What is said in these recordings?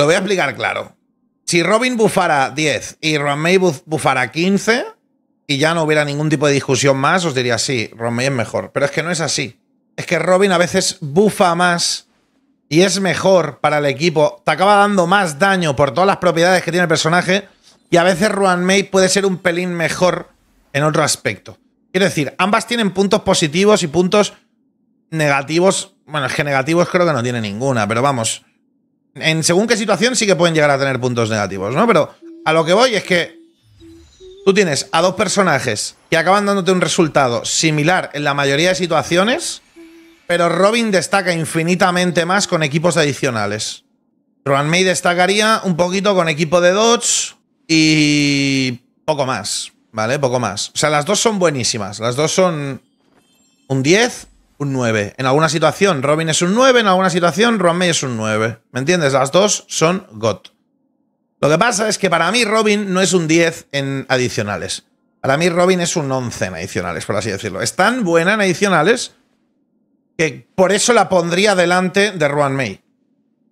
Lo voy a explicar claro. Si Robin bufara 10 y May bufara 15 y ya no hubiera ningún tipo de discusión más, os diría, sí, May es mejor. Pero es que no es así. Es que Robin a veces bufa más y es mejor para el equipo. Te acaba dando más daño por todas las propiedades que tiene el personaje. Y a veces Ruan May puede ser un pelín mejor en otro aspecto. Quiero decir, ambas tienen puntos positivos y puntos negativos. Bueno, es que negativos creo que no tiene ninguna, pero vamos en según qué situación sí que pueden llegar a tener puntos negativos, ¿no? Pero a lo que voy es que tú tienes a dos personajes que acaban dándote un resultado similar en la mayoría de situaciones, pero Robin destaca infinitamente más con equipos adicionales. Ruan May destacaría un poquito con equipo de Dodge y poco más, ¿vale? Poco más. O sea, las dos son buenísimas. Las dos son un 10 un 9. En alguna situación, Robin es un 9, en alguna situación, Ron May es un 9. ¿Me entiendes? Las dos son GOT. Lo que pasa es que para mí Robin no es un 10 en adicionales. Para mí Robin es un 11 en adicionales, por así decirlo. Es tan buena en adicionales que por eso la pondría delante de Ruan May.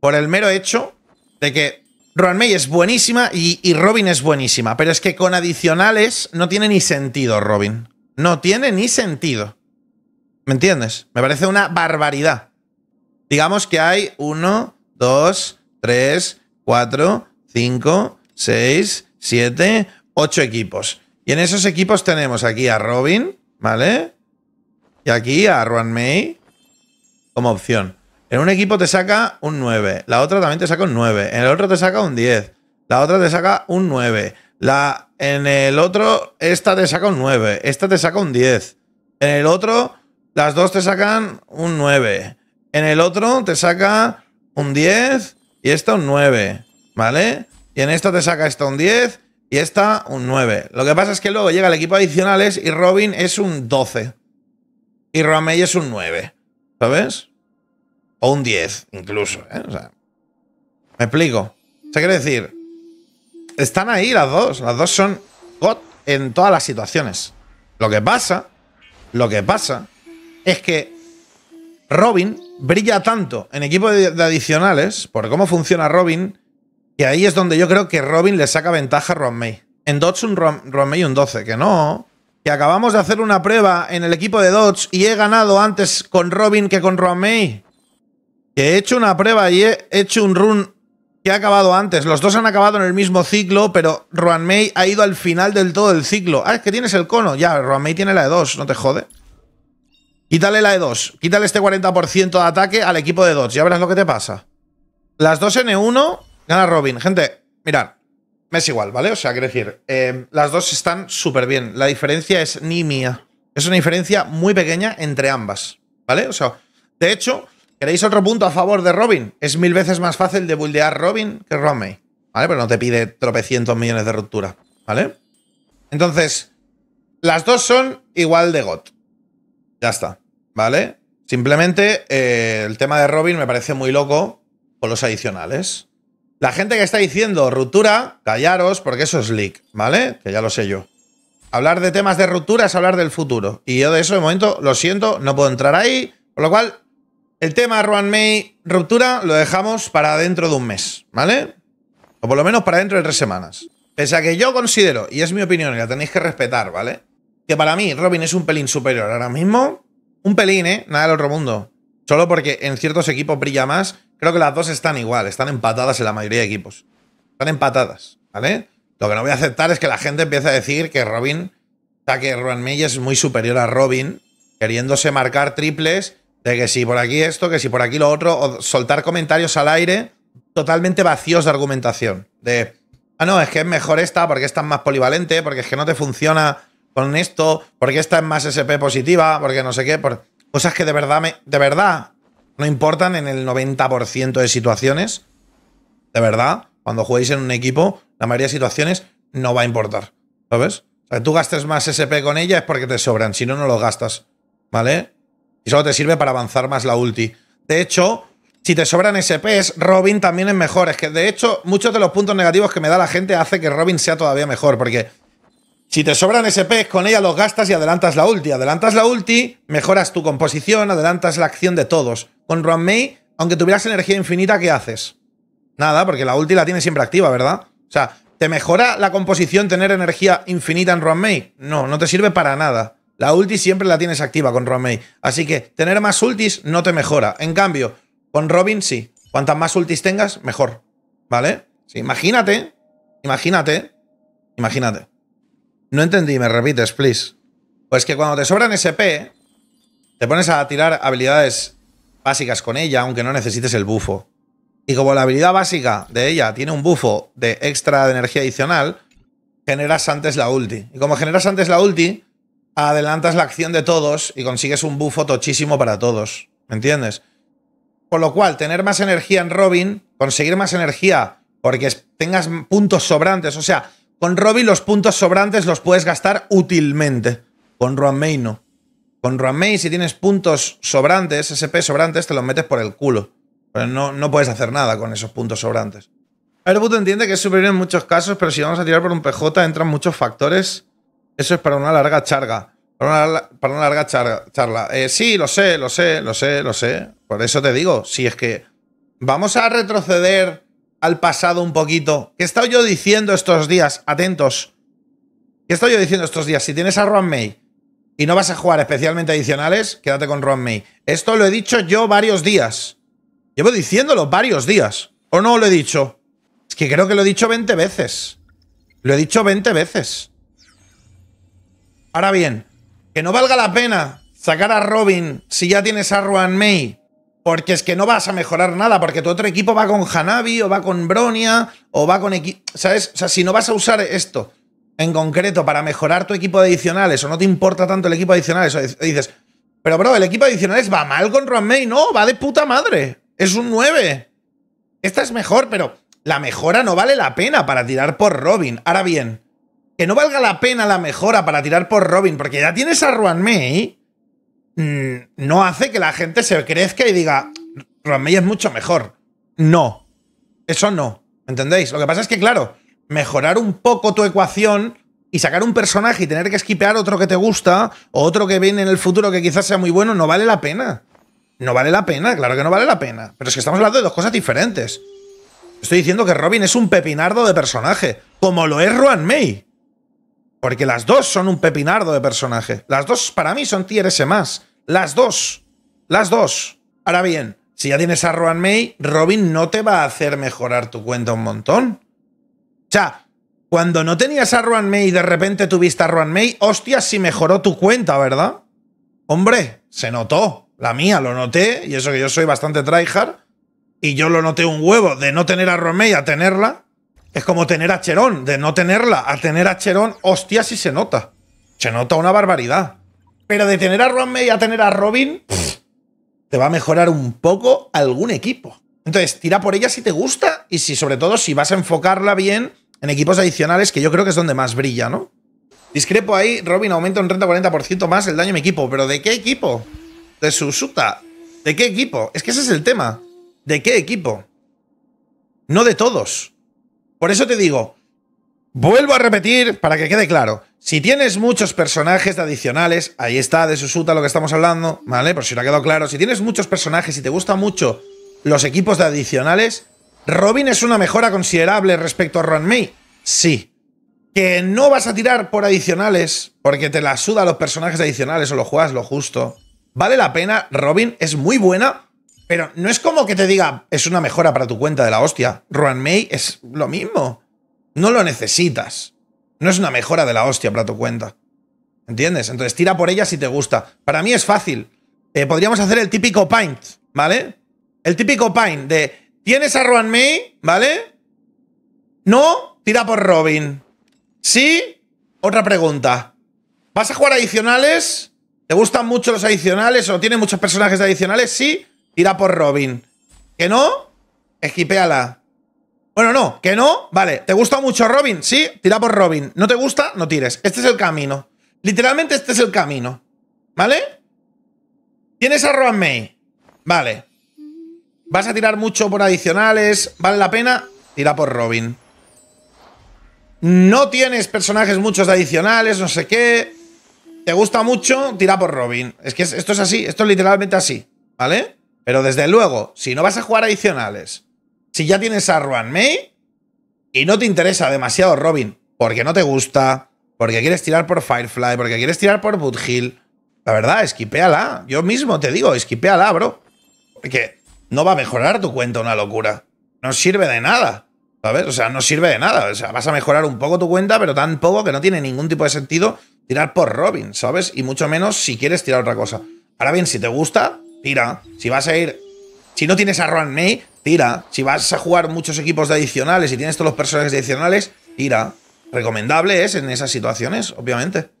Por el mero hecho de que Ruan May es buenísima y Robin es buenísima. Pero es que con adicionales no tiene ni sentido Robin. No tiene ni sentido. ¿Me entiendes? Me parece una barbaridad. Digamos que hay 1, 2, 3, 4, 5, 6, 7, 8 equipos. Y en esos equipos tenemos aquí a Robin, ¿vale? Y aquí a Ruan May como opción. En un equipo te saca un 9, la otra también te saca un 9, en el otro te saca un 10, la otra te saca un 9, la, en el otro esta te saca un 9, esta te saca un 10, en el otro las dos te sacan un 9. En el otro te saca un 10 y esta un 9, ¿vale? Y en esta te saca esta un 10 y esta un 9. Lo que pasa es que luego llega el equipo adicionales y Robin es un 12. Y Ramey es un 9, ¿sabes? O un 10 incluso, ¿eh? O sea, me explico. Se quiere decir, están ahí las dos. Las dos son God en todas las situaciones. Lo que pasa, lo que pasa es que Robin brilla tanto en equipo de, adicionales, por cómo funciona Robin, que ahí es donde yo creo que Robin le saca ventaja a Ron May. En Dodge un un 12, que no. Que acabamos de hacer una prueba en el equipo de Dodge y he ganado antes con Robin que con Ron May. Que he hecho una prueba y he hecho un run que ha acabado antes. Los dos han acabado en el mismo ciclo, pero Roan May ha ido al final del todo del ciclo. Ah, es que tienes el cono. Ya, Roan May tiene la de dos, no te jode. Quítale la e 2. Quítale este 40% de ataque al equipo de Dodge. Ya verás lo que te pasa. Las dos N1 gana Robin. Gente, mirad. Me es igual, ¿vale? O sea, quiero decir, em, las dos están súper bien. La diferencia es nimia. Es una diferencia muy pequeña entre ambas, ¿vale? O sea, de hecho, ¿queréis otro punto a favor de Robin? Es mil veces más fácil de buildear Robin que Romney, ¿vale? Pero no te pide tropecientos millones de ruptura, ¿vale? Entonces, las dos son igual de GOT. Ya está, ¿vale? Simplemente eh, el tema de Robin me parece muy loco con los adicionales. La gente que está diciendo ruptura, callaros porque eso es leak, ¿vale? Que ya lo sé yo. Hablar de temas de ruptura es hablar del futuro. Y yo de eso, de momento, lo siento, no puedo entrar ahí. Por lo cual, el tema Ruan May ruptura lo dejamos para dentro de un mes, ¿vale? O por lo menos para dentro de tres semanas. Pese a que yo considero, y es mi opinión y la tenéis que respetar, ¿vale? que para mí Robin es un pelín superior ahora mismo. Un pelín, ¿eh? Nada del otro mundo. Solo porque en ciertos equipos brilla más. Creo que las dos están igual, están empatadas en la mayoría de equipos. Están empatadas, ¿vale? Lo que no voy a aceptar es que la gente empiece a decir que Robin, o sea, que Ruan es muy superior a Robin, queriéndose marcar triples de que si por aquí esto, que si por aquí lo otro, o soltar comentarios al aire totalmente vacíos de argumentación. De, ah, no, es que es mejor esta porque esta es más polivalente, porque es que no te funciona con esto, porque esta es más SP positiva, porque no sé qué, por... cosas que de verdad, me, de verdad no importan en el 90% de situaciones. De verdad, cuando juguéis en un equipo, la mayoría de situaciones no va a importar, ¿sabes? O sea, tú gastes más SP con ella es porque te sobran, si no, no los gastas, ¿vale? Y solo te sirve para avanzar más la ulti. De hecho, si te sobran SPs, Robin también es mejor. Es que, de hecho, muchos de los puntos negativos que me da la gente hace que Robin sea todavía mejor, porque si te sobran SP, con ella los gastas y adelantas la ulti. Adelantas la ulti, mejoras tu composición, adelantas la acción de todos. Con May, aunque tuvieras energía infinita, ¿qué haces? Nada, porque la ulti la tienes siempre activa, ¿verdad? O sea, ¿te mejora la composición tener energía infinita en May? No, no te sirve para nada. La ulti siempre la tienes activa con May. Así que tener más ultis no te mejora. En cambio, con Robin sí. Cuantas más ultis tengas, mejor. ¿Vale? Sí, imagínate, imagínate, imagínate. No entendí, me repites, please. Pues que cuando te sobran SP, te pones a tirar habilidades básicas con ella, aunque no necesites el bufo. Y como la habilidad básica de ella tiene un bufo de extra de energía adicional, generas antes la ulti. Y como generas antes la ulti, adelantas la acción de todos y consigues un bufo tochísimo para todos. ¿Me entiendes? Por lo cual, tener más energía en Robin, conseguir más energía porque tengas puntos sobrantes, o sea, con Robbie los puntos sobrantes los puedes gastar útilmente. Con Ruan May no. Con Ruan si tienes puntos sobrantes, SP sobrantes, te los metes por el culo. Pero no, no puedes hacer nada con esos puntos sobrantes. puto entiende que es superior en muchos casos, pero si vamos a tirar por un PJ entran muchos factores. Eso es para una larga charga. Para una, larga charla. Eh, sí, lo sé, lo sé, lo sé, lo sé. Por eso te digo, si es que vamos a retroceder al pasado un poquito. ¿Qué he estado yo diciendo estos días? Atentos. ¿Qué he estado yo diciendo estos días? Si tienes a Ron May y no vas a jugar especialmente adicionales, quédate con Ron May. Esto lo he dicho yo varios días. Llevo diciéndolo varios días. ¿O no lo he dicho? Es que creo que lo he dicho 20 veces. Lo he dicho 20 veces. Ahora bien, que no valga la pena sacar a Robin si ya tienes a Ron May porque es que no vas a mejorar nada, porque tu otro equipo va con Hanabi, o va con Bronia, o va con... ¿Sabes? O sea, si no vas a usar esto en concreto para mejorar tu equipo de adicionales, o no te importa tanto el equipo de adicionales, dices, pero bro, el equipo de adicionales va mal con Romain no, va de puta madre. Es un 9. Esta es mejor, pero la mejora no vale la pena para tirar por Robin. Ahora bien, que no valga la pena la mejora para tirar por Robin, porque ya tienes a ¿eh? Mm, no hace que la gente se crezca y diga, May es mucho mejor. No, eso no, ¿entendéis? Lo que pasa es que, claro, mejorar un poco tu ecuación y sacar un personaje y tener que esquipear otro que te gusta o otro que viene en el futuro que quizás sea muy bueno, no vale la pena. No vale la pena, claro que no vale la pena. Pero es que estamos hablando de dos cosas diferentes. Estoy diciendo que Robin es un pepinardo de personaje, como lo es Ruan May. Porque las dos son un pepinardo de personaje. Las dos para mí son tier S más. Las dos. Las dos. Ahora bien, si ya tienes a Roan May, Robin no te va a hacer mejorar tu cuenta un montón. O sea, cuando no tenías a Roan May y de repente tuviste a Roan May, hostia, si mejoró tu cuenta, ¿verdad? Hombre, se notó. La mía, lo noté. Y eso que yo soy bastante tryhard. Y yo lo noté un huevo de no tener a Roan May a tenerla. Es como tener a Cherón, de no tenerla a tener a Cherón, hostia, si se nota. Se nota una barbaridad. Pero de tener a Romney y a tener a Robin, te va a mejorar un poco algún equipo. Entonces, tira por ella si te gusta y si, sobre todo, si vas a enfocarla bien en equipos adicionales, que yo creo que es donde más brilla, ¿no? Discrepo ahí, Robin aumenta un 30-40% más el daño en mi equipo. ¿Pero de qué equipo? De Susuta. ¿De qué equipo? Es que ese es el tema. ¿De qué equipo? No de todos. Por eso te digo, vuelvo a repetir para que quede claro. Si tienes muchos personajes adicionales, ahí está de Susuta lo que estamos hablando, ¿vale? Por si no ha quedado claro. Si tienes muchos personajes y te gustan mucho los equipos de adicionales, Robin es una mejora considerable respecto a Ron May. Sí. Que no vas a tirar por adicionales, porque te la suda los personajes adicionales o lo juegas lo justo. Vale la pena, Robin es muy buena, pero no es como que te diga, es una mejora para tu cuenta de la hostia. May es lo mismo. No lo necesitas. No es una mejora de la hostia para tu cuenta. ¿Entiendes? Entonces tira por ella si te gusta. Para mí es fácil. Eh, podríamos hacer el típico Paint, ¿vale? El típico Paint de, tienes a May, ¿vale? No, tira por Robin. Sí, otra pregunta. ¿Vas a jugar adicionales? ¿Te gustan mucho los adicionales o tiene muchos personajes adicionales? Sí Tira por Robin. ¿Que no? esquipéala. Bueno, no, que no. Vale, ¿te gusta mucho Robin? Sí, tira por Robin. ¿No te gusta? No tires. Este es el camino. Literalmente este es el camino. ¿Vale? Tienes a Roan May. Vale. Vas a tirar mucho por adicionales. ¿Vale la pena? Tira por Robin. No tienes personajes muchos de adicionales, no sé qué. Te gusta mucho, tira por Robin. Es que esto es así, esto es literalmente así. ¿Vale? Pero desde luego, si no vas a jugar adicionales, si ya tienes a Ruan May y no te interesa demasiado Robin porque no te gusta, porque quieres tirar por Firefly, porque quieres tirar por Boot Hill, la verdad, esquipéala. Yo mismo te digo, esquipéala, bro. Porque no va a mejorar tu cuenta una locura. No sirve de nada. ¿Sabes? O sea, no sirve de nada. O sea, vas a mejorar un poco tu cuenta, pero tan poco que no tiene ningún tipo de sentido tirar por Robin, ¿sabes? Y mucho menos si quieres tirar otra cosa. Ahora bien, si te gusta, tira. Si vas a ir. Si no tienes a Ron May, tira. Si vas a jugar muchos equipos de adicionales y tienes todos los personajes adicionales, tira. Recomendable es en esas situaciones, obviamente.